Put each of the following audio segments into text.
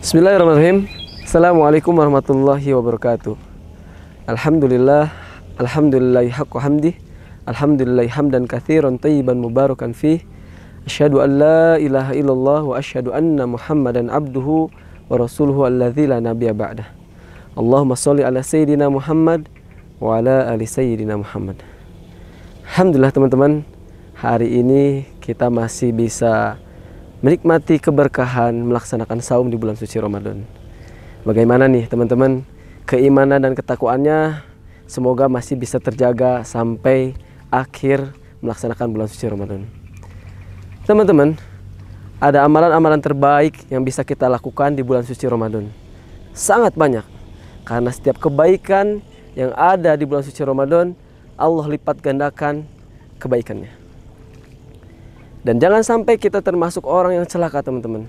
Bismillahirrahmanirrahim. Assalamualaikum warahmatullahi wabarakatuh. Alhamdulillah, alhamdulillah haqqo hamdih. Alhamdulillah hamdan katsiran tayyiban mubarakan fih. Asyhadu an la ilaha illallah wa asyhadu anna Muhammadan abduhu wa rasuluhu alladzi la nabiyya ba'dah. Allahumma shalli ala sayyidina Muhammad wa ala ali sayyidina Muhammad. Alhamdulillah teman-teman, hari ini kita masih bisa menikmati keberkahan melaksanakan saum di bulan suci Ramadan. Bagaimana nih teman-teman keimanan dan ketakwaannya semoga masih bisa terjaga sampai akhir melaksanakan bulan suci Ramadan. Teman-teman, ada amalan-amalan terbaik yang bisa kita lakukan di bulan suci Ramadan. Sangat banyak. Karena setiap kebaikan yang ada di bulan suci Ramadan, Allah lipat gandakan kebaikannya. Dan jangan sampai kita termasuk orang yang celaka, teman-teman.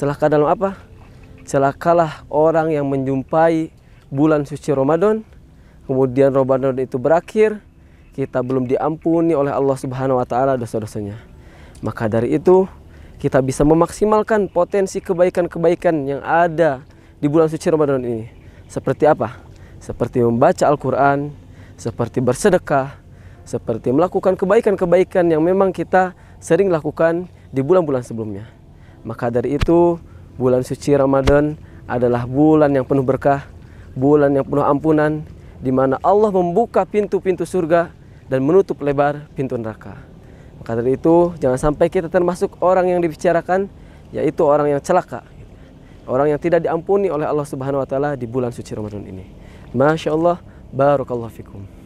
Celaka dalam apa? Celakalah orang yang menjumpai bulan suci Ramadan, kemudian Ramadan itu berakhir, kita belum diampuni oleh Allah Subhanahu wa taala dosa-dosanya. Maka dari itu, kita bisa memaksimalkan potensi kebaikan-kebaikan yang ada di bulan suci Ramadan ini. Seperti apa? Seperti membaca Al-Qur'an, seperti bersedekah, seperti melakukan kebaikan-kebaikan yang memang kita sering lakukan di bulan-bulan sebelumnya. Maka dari itu, bulan suci Ramadan adalah bulan yang penuh berkah, bulan yang penuh ampunan, di mana Allah membuka pintu-pintu surga dan menutup lebar pintu neraka. Maka dari itu, jangan sampai kita termasuk orang yang dibicarakan, yaitu orang yang celaka, orang yang tidak diampuni oleh Allah Subhanahu wa taala di bulan suci Ramadan ini. Masya Allah, barakallahu fikum.